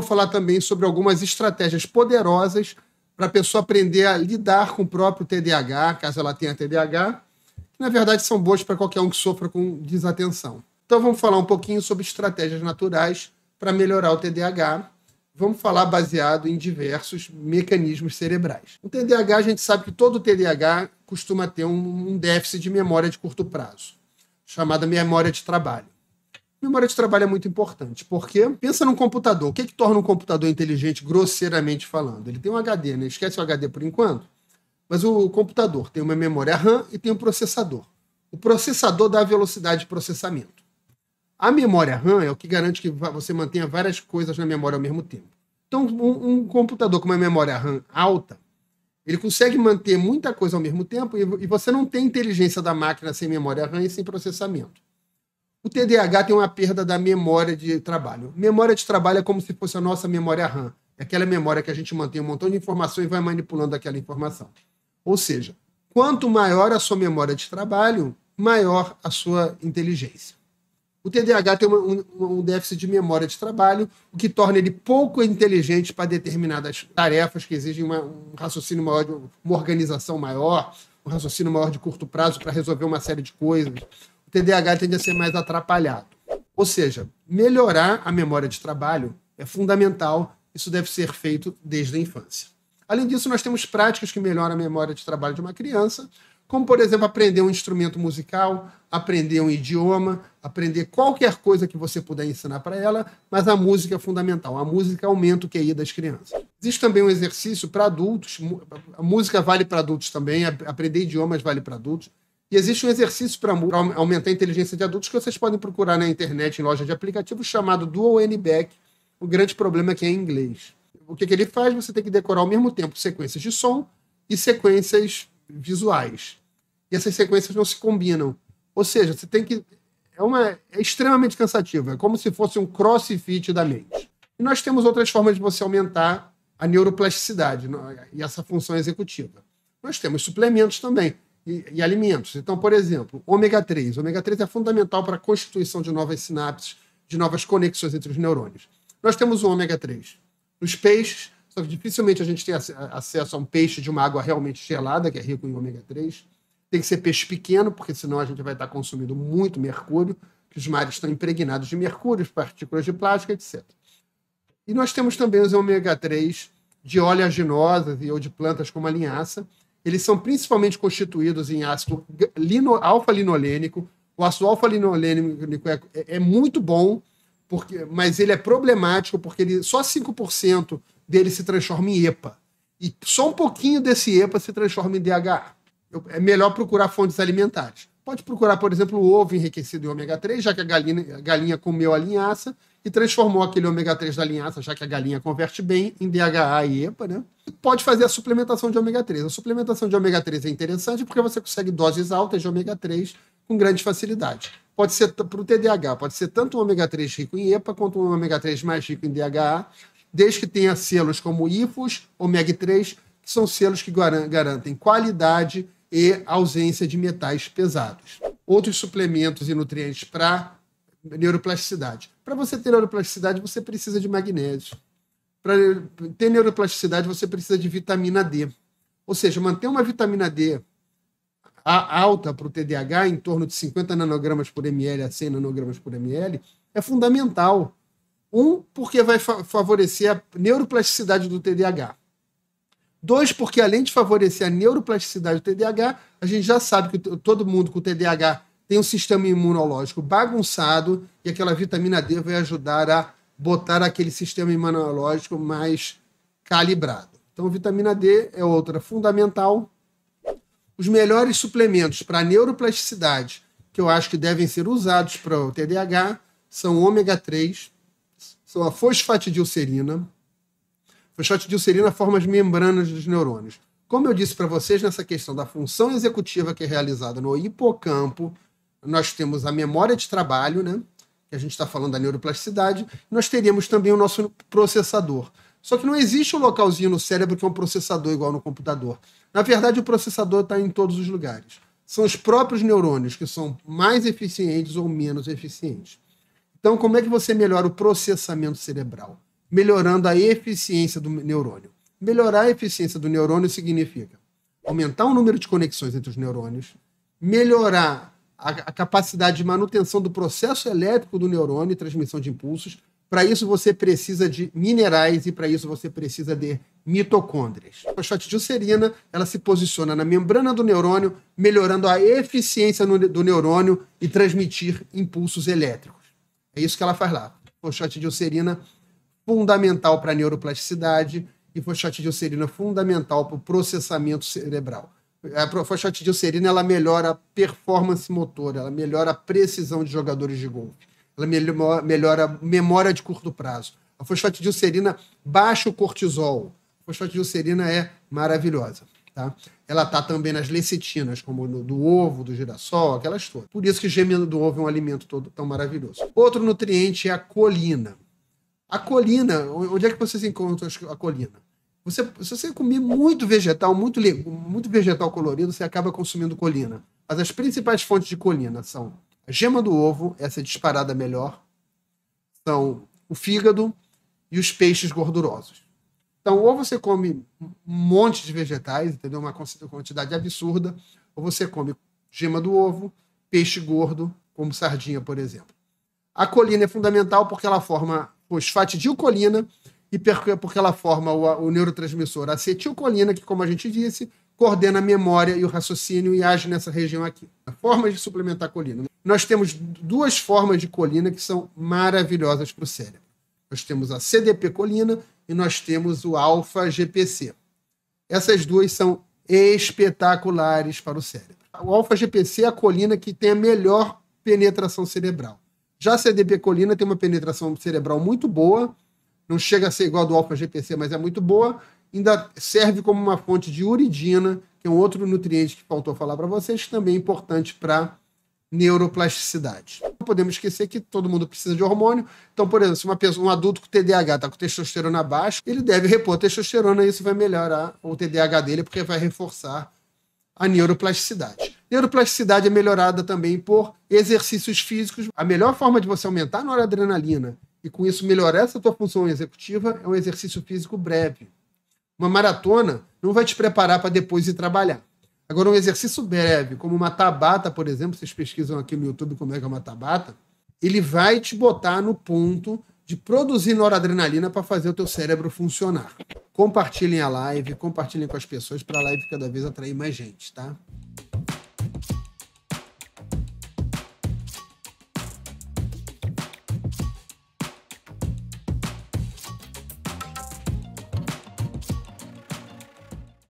vou falar também sobre algumas estratégias poderosas para a pessoa aprender a lidar com o próprio TDAH, caso ela tenha TDAH, que na verdade são boas para qualquer um que sofra com desatenção. Então vamos falar um pouquinho sobre estratégias naturais para melhorar o TDAH. Vamos falar baseado em diversos mecanismos cerebrais. O TDAH, a gente sabe que todo TDAH costuma ter um, um déficit de memória de curto prazo, chamada memória de trabalho. Memória de trabalho é muito importante, porque pensa num computador. O que, é que torna um computador inteligente, grosseiramente falando? Ele tem um HD, né? Esquece o HD por enquanto. Mas o computador tem uma memória RAM e tem um processador. O processador dá velocidade de processamento. A memória RAM é o que garante que você mantenha várias coisas na memória ao mesmo tempo. Então, um, um computador com uma memória RAM alta, ele consegue manter muita coisa ao mesmo tempo e, e você não tem inteligência da máquina sem memória RAM e sem processamento. O TDAH tem uma perda da memória de trabalho. Memória de trabalho é como se fosse a nossa memória RAM. É aquela memória que a gente mantém um montão de informação e vai manipulando aquela informação. Ou seja, quanto maior a sua memória de trabalho, maior a sua inteligência. O TDAH tem um, um, um déficit de memória de trabalho, o que torna ele pouco inteligente para determinadas tarefas que exigem uma, um raciocínio maior, uma organização maior, um raciocínio maior de curto prazo para resolver uma série de coisas o TDAH tende a ser mais atrapalhado. Ou seja, melhorar a memória de trabalho é fundamental, isso deve ser feito desde a infância. Além disso, nós temos práticas que melhoram a memória de trabalho de uma criança, como, por exemplo, aprender um instrumento musical, aprender um idioma, aprender qualquer coisa que você puder ensinar para ela, mas a música é fundamental. A música aumenta o QI das crianças. Existe também um exercício para adultos, a música vale para adultos também, aprender idiomas vale para adultos, e existe um exercício para aumentar a inteligência de adultos que vocês podem procurar na internet, em loja de aplicativos, chamado Dual N-Back. O grande problema é que é em inglês. O que, que ele faz? Você tem que decorar ao mesmo tempo sequências de som e sequências visuais. E essas sequências não se combinam. Ou seja, você tem que. É, uma... é extremamente cansativo. É como se fosse um crossfit da mente. E nós temos outras formas de você aumentar a neuroplasticidade e essa função executiva. Nós temos suplementos também e, e alimentos. Então, por exemplo, ômega 3. O ômega 3 é fundamental para a constituição de novas sinapses, de novas conexões entre os neurônios. Nós temos o ômega 3 nos peixes, só que dificilmente a gente tem acesso a um peixe de uma água realmente gelada, que é rico em ômega 3. Tem que ser peixe pequeno, porque senão a gente vai estar consumindo muito mercúrio, que os mares estão impregnados de mercúrio, partículas de plástico, etc. E nós temos também os ômega 3 de oleaginosas e ou de plantas como a linhaça, eles são principalmente constituídos em ácido lino, alfa-linolênico. O ácido alfa-linolênico é, é, é, muito bom, porque, mas ele é problemático porque ele, só 5% dele se transforma em EPA. E só um pouquinho desse EPA se transforma em DHA. Eu, é melhor procurar fontes alimentares. Pode procurar, por exemplo, o ovo enriquecido em ômega 3, já que a galinha, a galinha comeu a linhaça, e transformou aquele ômega 3 da linhaça, já que a galinha converte bem, em DHA e EPA, né? E pode fazer a suplementação de ômega 3. A suplementação de ômega 3 é interessante porque você consegue doses altas de ômega 3 com grande facilidade. Pode ser para o TDAH, pode ser tanto um ômega 3 rico em EPA quanto um ômega 3 mais rico em DHA, desde que tenha selos como IFOS, ômega 3, que são selos que garantem qualidade e ausência de metais pesados. Outros suplementos e nutrientes para neuroplasticidade para você ter neuroplasticidade, você precisa de magnésio. Para ter neuroplasticidade, você precisa de vitamina D. Ou seja, manter uma vitamina D alta para o TDAH, em torno de 50 nanogramas por ml a 100 nanogramas por ml, é fundamental. Um, porque vai fa favorecer a neuroplasticidade do TDAH. Dois, porque além de favorecer a neuroplasticidade do TDAH, a gente já sabe que todo mundo com TDAH tem um sistema imunológico bagunçado e aquela vitamina D vai ajudar a botar aquele sistema imunológico mais calibrado. Então, vitamina D é outra fundamental. Os melhores suplementos para neuroplasticidade, que eu acho que devem ser usados para o TDAH, são o ômega 3, são a fosfatidilcerina. Fosfatidilcerina forma as membranas dos neurônios. Como eu disse para vocês nessa questão da função executiva que é realizada no hipocampo, nós temos a memória de trabalho, né? que a gente está falando da neuroplasticidade, nós teríamos também o nosso processador. Só que não existe um localzinho no cérebro que é um processador igual no computador. Na verdade, o processador está em todos os lugares. São os próprios neurônios que são mais eficientes ou menos eficientes. Então, como é que você melhora o processamento cerebral? Melhorando a eficiência do neurônio. Melhorar a eficiência do neurônio significa aumentar o número de conexões entre os neurônios, melhorar a, a capacidade de manutenção do processo elétrico do neurônio e transmissão de impulsos. Para isso, você precisa de minerais e para isso você precisa de mitocôndrias. A fosfatidilcerina ela se posiciona na membrana do neurônio, melhorando a eficiência no, do neurônio e transmitir impulsos elétricos. É isso que ela faz lá. Fosfatidilcerina fundamental para a neuroplasticidade e fosfatidilcerina fundamental para o processamento cerebral a faixa ela melhora a performance motora, ela melhora a precisão de jogadores de golfe, ela melhora a memória de curto prazo. A fosfatidilcerina baixa o cortisol. A fosfatidilcerina é maravilhosa. Tá? Ela está também nas lecitinas, como no, do ovo, do girassol, aquelas todas. Por isso que gemendo do ovo é um alimento todo tão maravilhoso. Outro nutriente é a colina. A colina, onde é que vocês encontram a colina? Você, se você comer muito vegetal, muito, muito vegetal colorido, você acaba consumindo colina. Mas as principais fontes de colina são a gema do ovo, essa é disparada melhor, são o fígado e os peixes gordurosos. Então, ou você come um monte de vegetais, entendeu? Uma quantidade absurda, ou você come gema do ovo, peixe gordo, como sardinha, por exemplo. A colina é fundamental porque ela forma fosfatidilcolina, e porque ela forma o, o neurotransmissor acetilcolina, que, como a gente disse, coordena a memória e o raciocínio e age nessa região aqui. Formas de suplementar colina. Nós temos duas formas de colina que são maravilhosas para o cérebro. Nós temos a CDP colina e nós temos o alfa GPC. Essas duas são espetaculares para o cérebro. O alfa GPC é a colina que tem a melhor penetração cerebral. Já a CDP colina tem uma penetração cerebral muito boa, não chega a ser igual a do alfa-GPC, mas é muito boa, ainda serve como uma fonte de uridina, que é um outro nutriente que faltou falar para vocês, que também é importante para neuroplasticidade. Não podemos esquecer que todo mundo precisa de hormônio. Então, por exemplo, se uma pessoa, um adulto com TDAH está com testosterona baixa, ele deve repor testosterona e isso vai melhorar o TDAH dele, porque vai reforçar a neuroplasticidade. Neuroplasticidade é melhorada também por exercícios físicos. A melhor forma de você aumentar a noradrenalina e com isso melhorar essa tua função executiva é um exercício físico breve. Uma maratona não vai te preparar para depois ir trabalhar. Agora, um exercício breve, como uma tabata, por exemplo, vocês pesquisam aqui no YouTube como é que é uma tabata, ele vai te botar no ponto de produzir noradrenalina para fazer o teu cérebro funcionar. Compartilhem a live, compartilhem com as pessoas para a live cada vez atrair mais gente, tá?